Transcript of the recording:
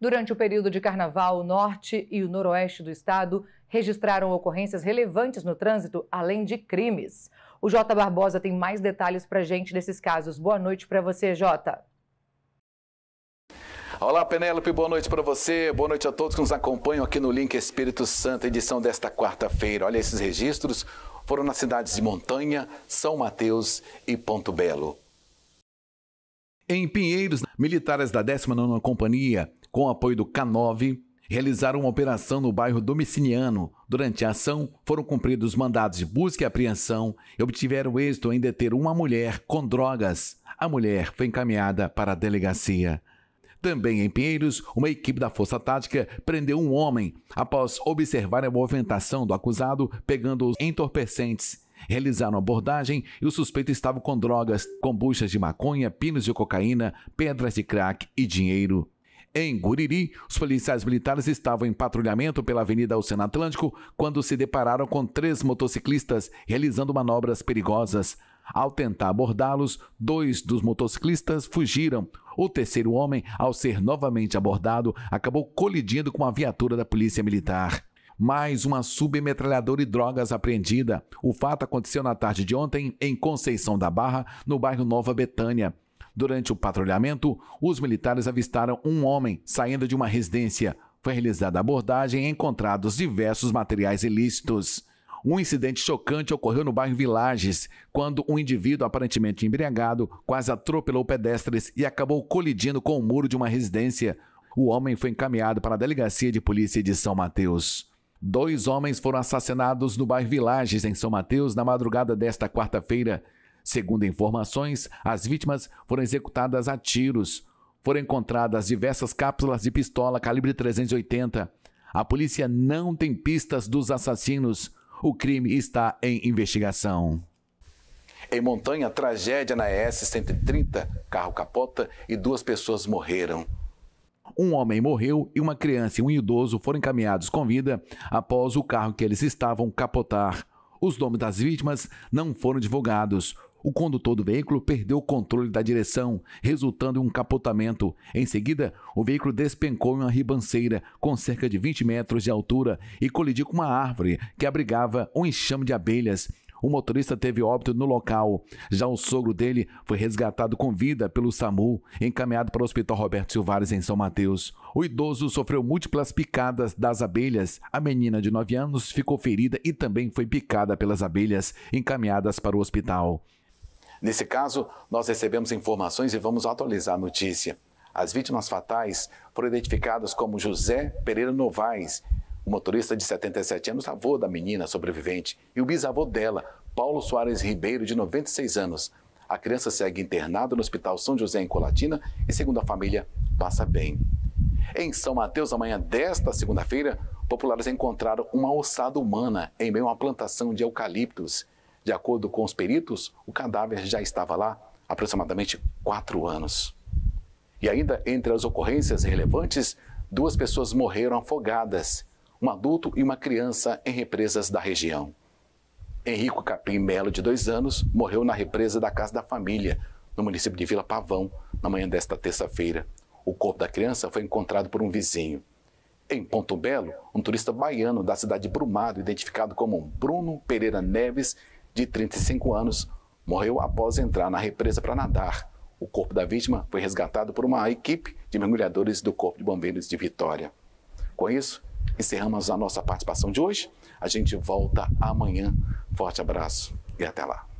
Durante o período de carnaval, o norte e o noroeste do estado registraram ocorrências relevantes no trânsito, além de crimes. O Jota Barbosa tem mais detalhes para gente desses casos. Boa noite para você, Jota. Olá, Penélope, boa noite para você, boa noite a todos que nos acompanham aqui no Link Espírito Santo, edição desta quarta-feira. Olha esses registros, foram nas cidades de Montanha, São Mateus e Ponto Belo. Em Pinheiros, militares da 19ª Companhia com apoio do K9, realizaram uma operação no bairro Domiciliano. Durante a ação, foram cumpridos mandados de busca e apreensão e obtiveram êxito em deter uma mulher com drogas. A mulher foi encaminhada para a delegacia. Também em Pinheiros, uma equipe da Força Tática prendeu um homem após observar a movimentação do acusado pegando os entorpecentes. Realizaram abordagem e o suspeito estava com drogas, com buchas de maconha, pinos de cocaína, pedras de crack e dinheiro. Em Guriri, os policiais militares estavam em patrulhamento pela Avenida Oceano Atlântico quando se depararam com três motociclistas realizando manobras perigosas. Ao tentar abordá-los, dois dos motociclistas fugiram. O terceiro homem, ao ser novamente abordado, acabou colidindo com a viatura da Polícia Militar mais uma submetralhadora e drogas apreendida. O fato aconteceu na tarde de ontem em Conceição da Barra, no bairro Nova Betânia. Durante o patrulhamento, os militares avistaram um homem saindo de uma residência. Foi realizada a abordagem e encontrados diversos materiais ilícitos. Um incidente chocante ocorreu no bairro Vilages, quando um indivíduo aparentemente embriagado quase atropelou pedestres e acabou colidindo com o muro de uma residência. O homem foi encaminhado para a delegacia de polícia de São Mateus. Dois homens foram assassinados no bairro Vilages, em São Mateus, na madrugada desta quarta-feira. Segundo informações, as vítimas foram executadas a tiros. Foram encontradas diversas cápsulas de pistola calibre 380. A polícia não tem pistas dos assassinos. O crime está em investigação. Em Montanha, tragédia na ES-130, carro capota e duas pessoas morreram. Um homem morreu e uma criança e um idoso foram encaminhados com vida após o carro que eles estavam capotar. Os nomes das vítimas não foram divulgados. O condutor do veículo perdeu o controle da direção, resultando em um capotamento. Em seguida, o veículo despencou em uma ribanceira com cerca de 20 metros de altura e colidiu com uma árvore que abrigava um enxame de abelhas. O motorista teve óbito no local. Já o sogro dele foi resgatado com vida pelo SAMU, encaminhado para o Hospital Roberto Silvares, em São Mateus. O idoso sofreu múltiplas picadas das abelhas. A menina de 9 anos ficou ferida e também foi picada pelas abelhas, encaminhadas para o hospital. Nesse caso, nós recebemos informações e vamos atualizar a notícia. As vítimas fatais foram identificadas como José Pereira Novaes, o motorista de 77 anos, avô da menina sobrevivente, e o bisavô dela, Paulo Soares Ribeiro, de 96 anos. A criança segue internada no Hospital São José em Colatina e, segundo a família, passa bem. Em São Mateus, amanhã desta segunda-feira, populares encontraram uma ossada humana em meio a uma plantação de eucaliptos. De acordo com os peritos, o cadáver já estava lá há aproximadamente quatro anos. E ainda entre as ocorrências relevantes, duas pessoas morreram afogadas, um adulto e uma criança em represas da região. Henrico Capim Melo, de dois anos, morreu na represa da Casa da Família, no município de Vila Pavão, na manhã desta terça-feira. O corpo da criança foi encontrado por um vizinho. Em Ponto Belo, um turista baiano da cidade de Brumado, identificado como Bruno Pereira Neves, de 35 anos, morreu após entrar na represa para nadar. O corpo da vítima foi resgatado por uma equipe de mergulhadores do Corpo de Bombeiros de Vitória. Com isso, encerramos a nossa participação de hoje. A gente volta amanhã. Forte abraço e até lá.